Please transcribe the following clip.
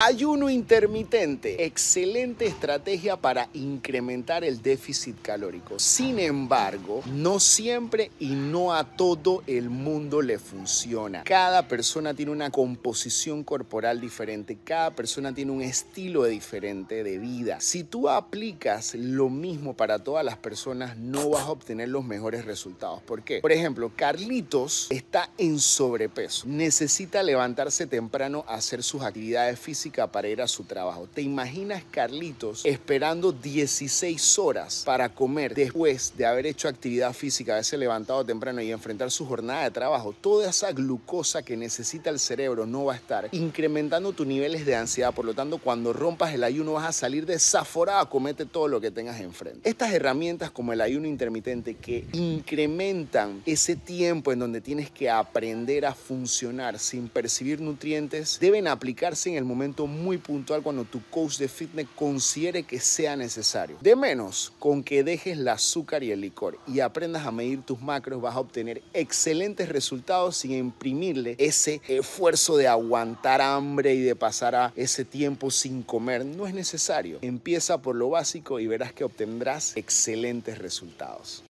Ayuno intermitente, excelente estrategia para incrementar el déficit calórico. Sin embargo, no siempre y no a todo el mundo le funciona. Cada persona tiene una composición corporal diferente, cada persona tiene un estilo diferente de vida. Si tú aplicas lo mismo para todas las personas, no vas a obtener los mejores resultados. ¿Por qué? Por ejemplo, Carlitos está en sobrepeso, necesita levantarse temprano a hacer sus actividades físicas para ir a su trabajo. ¿Te imaginas Carlitos esperando 16 horas para comer después de haber hecho actividad física, haberse levantado temprano y enfrentar su jornada de trabajo? Toda esa glucosa que necesita el cerebro no va a estar incrementando tus niveles de ansiedad. Por lo tanto, cuando rompas el ayuno vas a salir desaforado, comete todo lo que tengas enfrente. Estas herramientas como el ayuno intermitente que incrementan ese tiempo en donde tienes que aprender a funcionar sin percibir nutrientes deben aplicarse en el momento muy puntual cuando tu coach de fitness considere que sea necesario. De menos, con que dejes el azúcar y el licor y aprendas a medir tus macros, vas a obtener excelentes resultados sin imprimirle ese esfuerzo de aguantar hambre y de pasar ese tiempo sin comer. No es necesario. Empieza por lo básico y verás que obtendrás excelentes resultados.